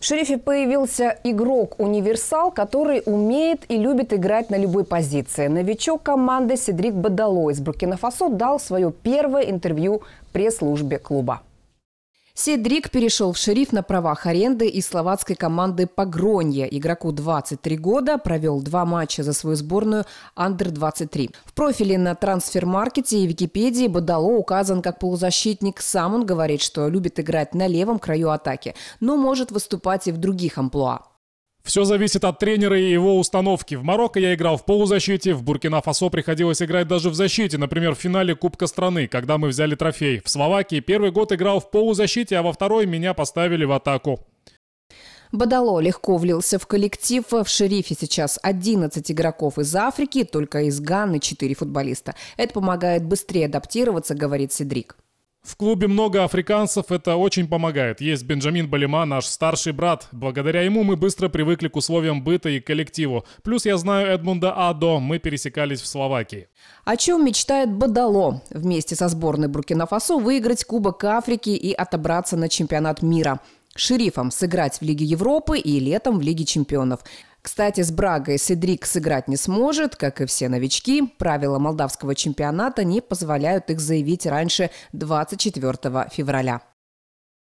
В «Шерифе» появился игрок-универсал, который умеет и любит играть на любой позиции. Новичок команды Сидрик Бадало из Буркина-Фасо дал свое первое интервью пресс-службе клуба. Седрик перешел в шериф на правах аренды из словацкой команды «Погронье». Игроку 23 года провел два матча за свою сборную «Андер-23». В профиле на трансфер-маркете и Википедии Бодало указан как полузащитник. Сам он говорит, что любит играть на левом краю атаки, но может выступать и в других амплуа. Все зависит от тренера и его установки. В Марокко я играл в полузащите, в Буркина-Фасо приходилось играть даже в защите, например, в финале Кубка страны, когда мы взяли трофей. В Словакии первый год играл в полузащите, а во второй меня поставили в атаку. Бадало легко влился в коллектив. В «Шерифе» сейчас 11 игроков из Африки, только из Ганы 4 футболиста. Это помогает быстрее адаптироваться, говорит Сидрик. В клубе много африканцев, это очень помогает. Есть Бенджамин Балима, наш старший брат. Благодаря ему мы быстро привыкли к условиям быта и коллективу. Плюс я знаю Эдмунда Адо, мы пересекались в Словакии. О чем мечтает Бадало? Вместе со сборной Буркина-Фасо выиграть Кубок Африки и отобраться на чемпионат мира шерифом сыграть в Лиге Европы и летом в Лиге чемпионов. Кстати, с Брагой Сидрик сыграть не сможет, как и все новички. Правила молдавского чемпионата не позволяют их заявить раньше 24 февраля.